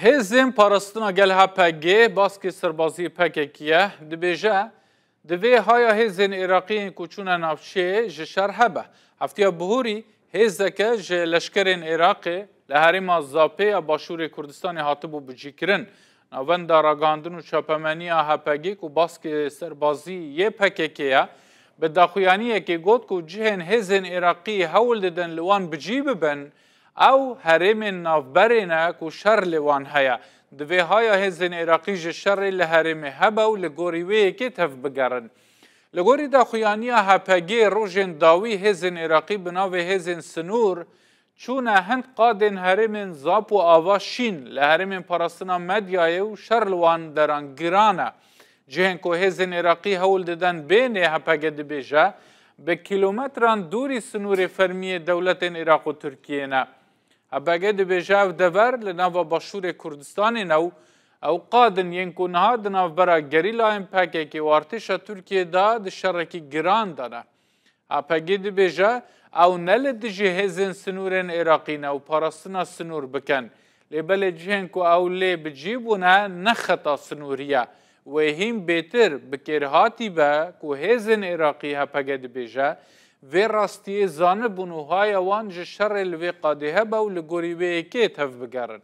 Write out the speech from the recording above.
Hêzên Parastina Gelha PG baskê serbazî pekekiye dibêje di vê haya hêzên Iraqiyên koçûna navçeyê ji şer hebe. Heftiya bihurî hêzeke ji leşkerên Iraqê li herêma Zapê ya Başûrê Kurdistanê hatibû bicîkirin. Navenda ragandin û çapemeniya HPG ku baskê serbazî yê pekekê ye, bi daxuyaniyekê got ku cihên hêzên Iraqî hewl didin li wan bicî bibin, او هرم نافبرنا کو شر لوان هيا دوی های هزن عراقی جه شر لهرم هبا و لگوری وی که تف بگرن لگوری دا خویانی هپگی روژن داوی هزن عراقی بناوی هزن سنور چون هند قادن هرم زاپ و آوا شین لهرم پارستنا مدیای و شر لوان دران گرانه جهن که هزن عراقی هول ددن بینه هپگه دبیجه به کیلومتران دوری سنور فرمی دولت عراق و ترکیه نه بەگە دەبێژە و دەبەر لە ناوە باشوورێ کوردستانی نەو ئەو قادن یەنکو نها دناوبەرە گەریلاەن پەکێکی وارتیشە تورکێدا di şerekî giran dane. Apegê dibêje ew ne li dijî hêzên sinûrên Iraqîne û parastina sinûr bikin. Lêbelê cihên ku ew lê bicî bûne nexeta sinûriye. Wêhîn bêtir bi kêrhatî be ku hêzên Iraqî hepege dibêje, vê rastiyê zanibûn û haya wan ji şerê li vê qadihebe û li gorî wê yekê tev bigerin.